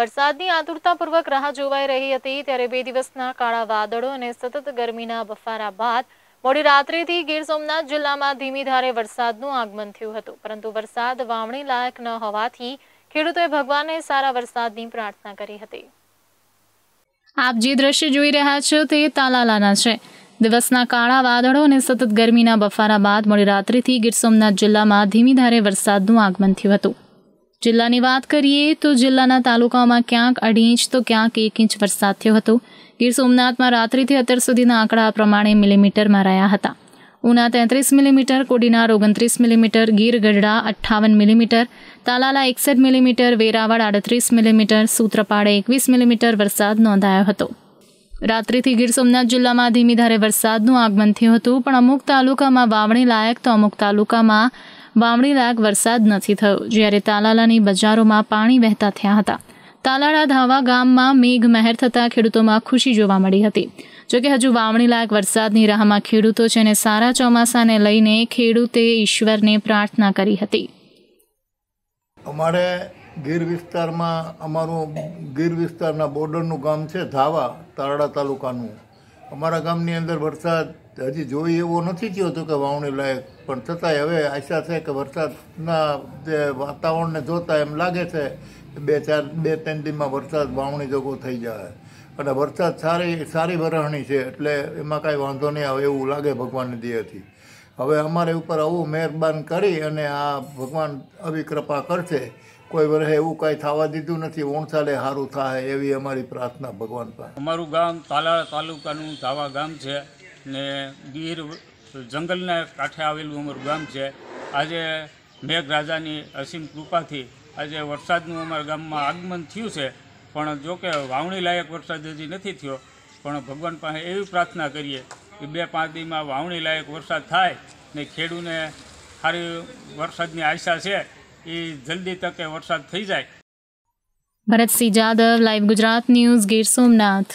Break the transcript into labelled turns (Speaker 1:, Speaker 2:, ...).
Speaker 1: વરસાદની આતુરતાપૂર્વક રાહ જોવાઈ રહી હતી ત્યારે બે દિવસના કાળા વાદળો અને સતત ગરમીના બફારા બાદ મોડી રાત્રેથી ગીર સોમનાથ જિલ્લામાં ધીમી ધારે વરસાદનું આગમન થયું હતું પરંતુ વરસાદ વાવણી લાયક ન હોવાથી ખેડૂતોએ ભગવાનને સારા વરસાદની પ્રાર્થના કરી હતી આપ જે દ્રશ્ય જોઈ રહ્યા છો તે તાલાલાના છે દિવસના કાળા વાદળો અને સતત ગરમીના બફારા બાદ મોડી રાત્રેથી ગીર સોમનાથ જિલ્લામાં ધીમી ધારે વરસાદનું આગમન થયું હતું જિલ્લાની વાત કરીએ તો જિલ્લાના તાલુકામાં ક્યાંક અઢી ઇંચ તો ક્યાંક એક ઇંચ વરસાદ થયો હતો ગીર સોમનાથમાં રાત્રિથી અત્યાર સુધીના આંકડા પ્રમાણે મિલીમીટરમાં રહ્યા હતા ઉના તેત્રીસ મિલીમીટર કોડીનાર ઓગણત્રીસ મિલીમીટર ગીર ગઢડા અઠ્ઠાવન મિલીમીટર તાલાલા એકસઠ મિલીમીટર વેરાવળ આડત્રીસ મિલીમીટર સૂત્રપાડે એકવીસ મિલીમીટર વરસાદ નોંધાયો હતો રાત્રિથી ગીર સોમનાથ જિલ્લામાં ધીમી ધારે વરસાદનું આગમન થયું હતું પણ અમુક તાલુકામાં વાવણી લાયક તો અમુક તાલુકામાં વાવણી લાયક વરસાદ નથી થયો જ્યારે તાલાલાની બજારોમાં પાણી વહેતા થયા હતા તાલાળા ધાવા ગામમાં મેઘ મહેર થતાં ખેડૂતોમાં ખુશી જોવા મળી હતી જોકે હજુ વાવણી લાયક વરસાદની રાહમાં ખેડૂતો છે અને સારા ચોમાસાને લઈને ખેડૂતે ઈશ્વરને પ્રાર્થના કરી હતી
Speaker 2: અમારે ગીર વિસ્તારમાં અમારું ગીર વિસ્તારના બોર્ડરનું ગામ છે ધાવા તાલાળા તાલુકાનું અમારા ગામની અંદર વરસાદ હજી જોઈ એવો નથી થયો હતો કે વાવણી લાયક પણ છતાંય હવે આશા છે કે વરસાદના જે વાતાવરણને જોતા એમ લાગે છે બે ચાર બે ત્રણ દિનમાં વરસાદ વાવણી જોગો થઈ જાય અને વરસાદ સારી સારી વરહણી છે એટલે એમાં કાંઈ વાંધો નહીં આવે એવું લાગે ભગવાનની દેહથી હવે અમારે ઉપર આવું મહેરબાન કરી અને આ ભગવાન આવી કૃપા કરશે કોઈ વર્ષે એવું કાંઈ થવા દીધું નથી ઓણસાલે સારું થાય એવી અમારી પ્રાર્થના ભગવાન પાસે
Speaker 3: અમારું ગામ તાલાળા તાલુકાનું ધાવા ગામ છે ને ગીર જંગલના કાંઠે આવેલું અમારું ગામ છે આજે મેઘરાજાની અસીમ કૃપાથી આજે વરસાદનું અમારા ગામમાં આગમન થયું છે પણ જો કે વાવણી લાયક વરસાદ હજી નથી થયો પણ ભગવાન પાસે એવી પ્રાર્થના કરીએ કે બે પાંચ દીમાં વાવણી લાયક વરસાદ થાય ને ખેડૂને સારી વરસાદની આશા છે એ જલ્દી તકે વરસાદ થઈ જાય
Speaker 1: ભરતસિંહ જાદવ લાઈવ ગુજરાત ન્યૂઝ ગીર સોમનાથ